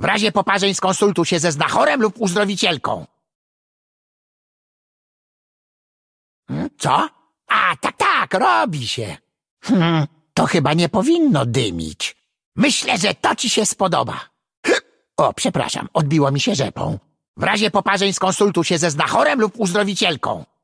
W razie poparzeń skonsultuj się ze znachorem lub uzdrowicielką. Hmm, co? A, tak, tak, robi się. Hmm, to chyba nie powinno dymić. Myślę, że to ci się spodoba. O, przepraszam, odbiło mi się rzepą. W razie poparzeń skonsultuj się ze znachorem lub uzdrowicielką.